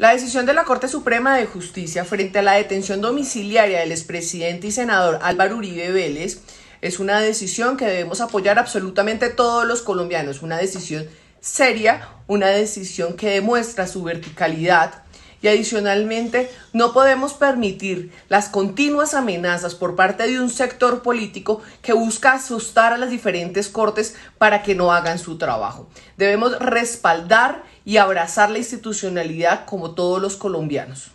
La decisión de la Corte Suprema de Justicia frente a la detención domiciliaria del expresidente y senador Álvaro Uribe Vélez es una decisión que debemos apoyar absolutamente todos los colombianos, una decisión seria, una decisión que demuestra su verticalidad y adicionalmente no podemos permitir las continuas amenazas por parte de un sector político que busca asustar a las diferentes cortes para que no hagan su trabajo. Debemos respaldar y abrazar la institucionalidad como todos los colombianos.